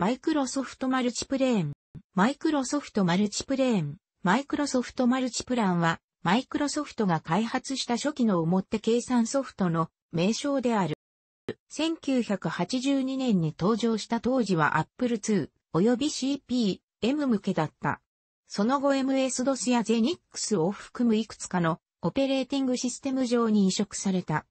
マイクロソフトマルチプレーン。マイクロソフトマルチプレーン。マイクロソフトマルチプランは、マイクロソフトが開発した初期の表計算ソフトの名称である。1982年に登場した当時は Apple II 及び CP、M 向けだった。その後 MS-DOS や z e n i x を含むいくつかのオペレーティングシステム上に移植された。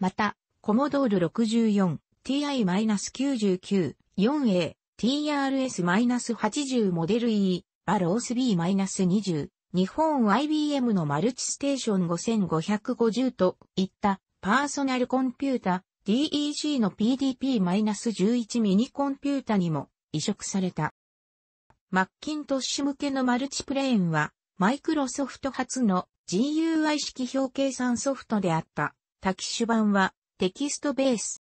また、コモドール64、TI-99、4A、TRS-80 モデル E、バロース B-20、日本 IBM のマルチステーション5550といったパーソナルコンピュータ DEC の PDP-11 ミニコンピュータにも移植された。マッキントッシュ向けのマルチプレーンは、マイクロソフト初の GUI 式表計算ソフトであった多機種版はテキストベース。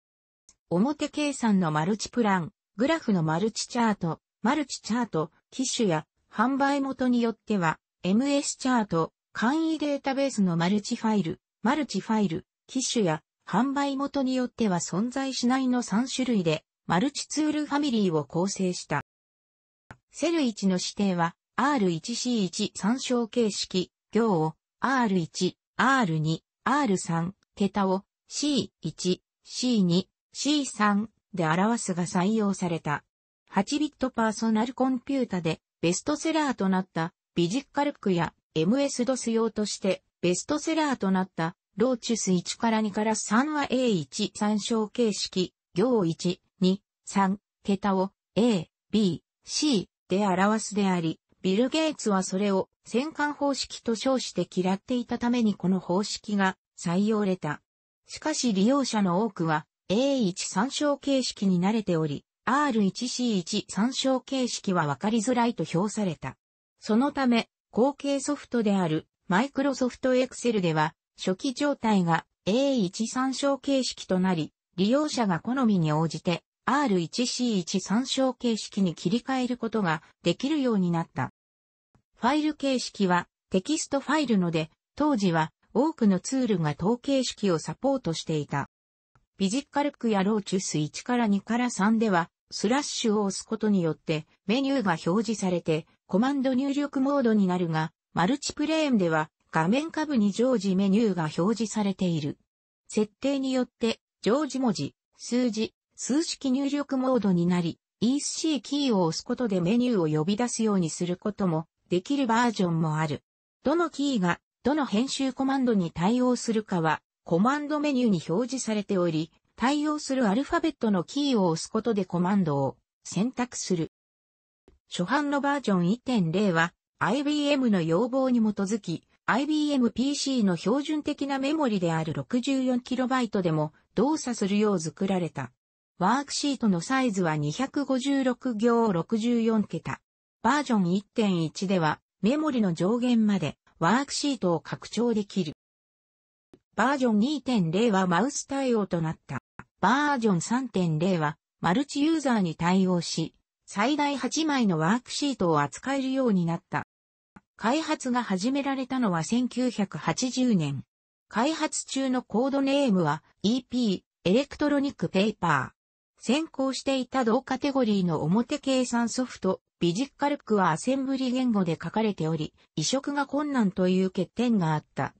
表計算のマルチプラン、グラフのマルチチャート、マルチチャート、機種や販売元によっては、MS チャート、簡易データベースのマルチファイル、マルチファイル、機種や販売元によっては存在しないの3種類で、マルチツールファミリーを構成した。セル1の指定は R1C1 参照形式、行を R1、R2、R3、桁を C1、C2、C3、で表すが採用された。8ビットパーソナルコンピュータでベストセラーとなったビジッカルクや MS-DOS 用としてベストセラーとなったローチュス1から2から3は A1 参照形式、行1、2、3桁を A、B、C で表すであり、ビル・ゲイツはそれを戦艦方式と称して嫌っていたためにこの方式が採用れた。しかし利用者の多くは A1 参照形式に慣れており、R1C1 参照形式は分かりづらいと評された。そのため、後継ソフトであるマイクロソフトエクセルでは、初期状態が A1 参照形式となり、利用者が好みに応じて R1C1 参照形式に切り替えることができるようになった。ファイル形式はテキストファイルので、当時は多くのツールが統計式をサポートしていた。フィジカルクやローチュス1から2から3では、スラッシュを押すことによってメニューが表示されてコマンド入力モードになるが、マルチプレーンでは画面下部に常時メニューが表示されている。設定によって常時文字、数字、数式入力モードになり、EC s キーを押すことでメニューを呼び出すようにすることもできるバージョンもある。どのキーがどの編集コマンドに対応するかはコマンドメニューに表示されており、対応するアルファベットのキーを押すことでコマンドを選択する。初版のバージョン1.0は IBM の要望に基づき IBM PC の標準的なメモリである 64KB でも動作するよう作られた。ワークシートのサイズは256行64桁。バージョン1.1ではメモリの上限までワークシートを拡張できる。バージョン2.0はマウス対応となった。バージョン3.0はマルチユーザーに対応し、最大8枚のワークシートを扱えるようになった。開発が始められたのは1980年。開発中のコードネームは EP、エレクトロニックペーパー。先行していた同カテゴリーの表計算ソフト、ビジッカルクはアセンブリ言語で書かれており、移植が困難という欠点があった。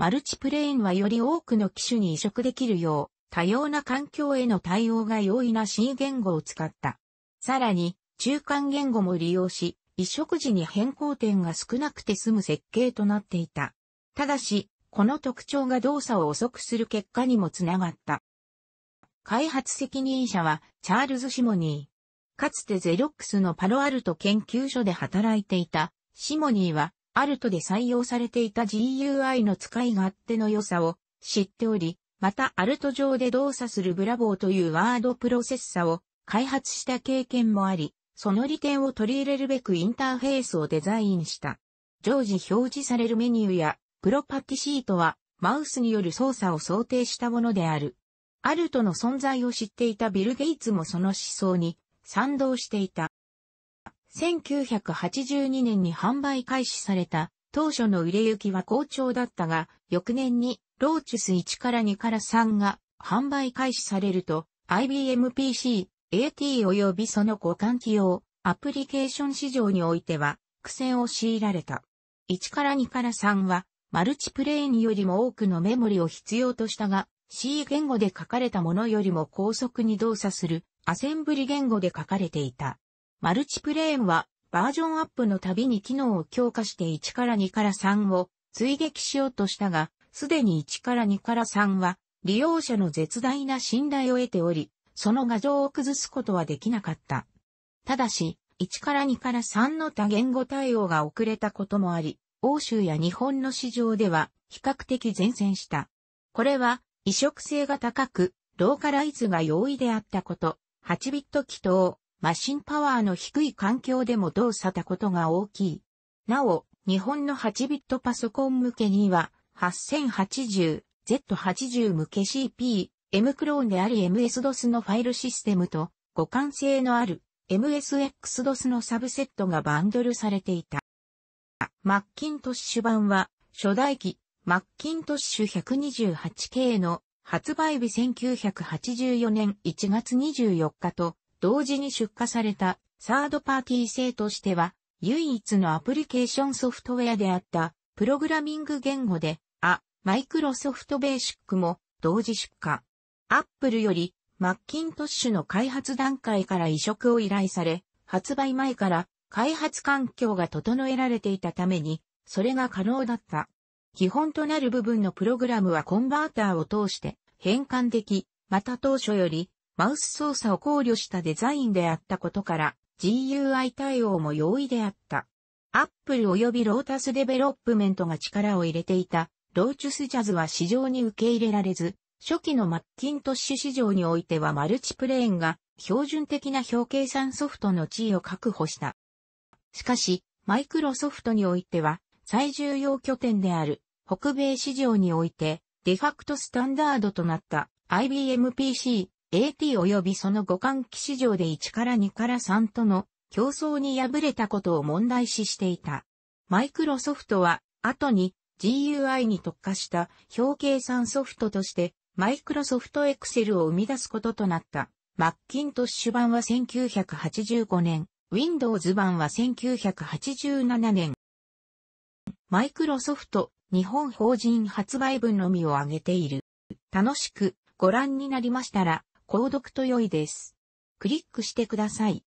マルチプレインはより多くの機種に移植できるよう、多様な環境への対応が容易な C 言語を使った。さらに、中間言語も利用し、移植時に変更点が少なくて済む設計となっていた。ただし、この特徴が動作を遅くする結果にもつながった。開発責任者はチャールズ・シモニー。かつてゼロックスのパロアルト研究所で働いていたシモニーはアルトで採用されていた GUI の使い勝手の良さを知っており、またアルト上で動作するブラボーというワードプロセッサを開発した経験もあり、その利点を取り入れるべくインターフェースをデザインした。常時表示されるメニューやプロパティシートはマウスによる操作を想定したものである。アルトの存在を知っていたビル・ゲイツもその思想に賛同していた。1982年に販売開始された、当初の売れ行きは好調だったが、翌年に、ローチュス1から2から3が販売開始されると、IBM PC、AT 及びその互換機用、アプリケーション市場においては、苦戦を強いられた。1から2から3は、マルチプレインよりも多くのメモリを必要としたが、C 言語で書かれたものよりも高速に動作するアセンブリ言語で書かれていた。マルチプレーンはバージョンアップのたびに機能を強化して1から2から3を追撃しようとしたが、すでに1から2から3は利用者の絶大な信頼を得ており、その画像を崩すことはできなかった。ただし、1から2から3の多言語対応が遅れたこともあり、欧州や日本の市場では比較的前線した。これは移植性が高く、ローカライズが容易であったこと、8ビット起動、マシンパワーの低い環境でも動作たことが大きい。なお、日本の8ビットパソコン向けには、8080、Z80 向け CP、M クローンであり MS-DOS のファイルシステムと、互換性のある MSX-DOS のサブセットがバンドルされていた。マッキントッシュ版は、初代機、マッキントッシュ 128K の発売日1984年1月24日と、同時に出荷されたサードパーティー製としては、唯一のアプリケーションソフトウェアであったプログラミング言語で、あ、マイクロソフトベーシックも同時出荷。アップルよりマッキントッシュの開発段階から移植を依頼され、発売前から開発環境が整えられていたために、それが可能だった。基本となる部分のプログラムはコンバーターを通して変換でき、また当初よりマウス操作を考慮したデザインであったことから、GUI 対応も容易であった。Apple 及びロータスデベロップメントが力を入れていた、ローチュスジャズは市場に受け入れられず、初期のマッキントッシュ市場においてはマルチプレーンが標準的な表計算ソフトの地位を確保した。しかし、マイクロソフトにおいては、最重要拠点である北米市場において、デファクトスタンダードとなった IBM PC AT 及びその互換機市場で1から2から3との競争に敗れたことを問題視していた。マイクロソフトは後に GUI に特化した表計算ソフトとしてマイクロソフトエクセルを生み出すこととなった。マッキントッシュ版は1985年、Windows 版は1987年。マイクロソフト日本法人発売分のみを挙げている。楽しくご覧になりましたら、購読と良いです。クリックしてください。